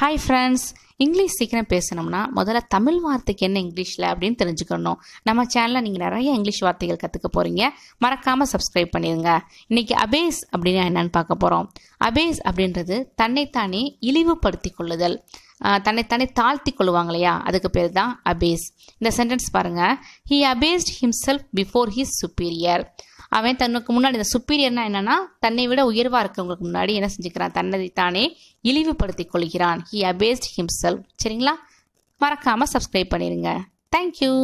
hi friends English சீக்கிரம் பேசணும்னா முதல்ல தமிழ் வார்த்தைக்கு என்ன இங்கிலீஷில் அப்படின்னு தெரிஞ்சுக்கணும் நம்ம சேனலில் நீங்கள் நிறைய இங்கிலீஷ் வார்த்தைகள் கற்றுக்க போகிறீங்க மறக்காமல் சப்ஸ்கிரைப் பண்ணிடுங்க இன்றைக்கி அபேஸ் அப்படின்னா என்னென்னு பார்க்க போகிறோம் அபேஸ் அப்படின்றது தன்னைத்தானே இழிவுபடுத்தி கொள்ளுதல் தன்னைத்தானே தாழ்த்தி கொள்ளுவாங்க இல்லையா அதுக்கு பேர் தான் அபேஸ் இந்த சென்டென்ஸ் பாருங்கள் he abased himself before his superior அவன் தன்னுக்கு முன்னாடி இந்த சுப்பீரியர்னா என்னன்னா தன்னை விட உயர்வாக இருக்கவங்களுக்கு முன்னாடி என்ன செஞ்சுக்கிறான் தன்னை தானே இழிவுபடுத்தி கொள்கிறான் ஹி அபேஸ்ட் ஹிம்செல் சரிங்களா மறக்காமல் சப்ஸ்கிரைப் பண்ணிருங்க தேங்க்யூ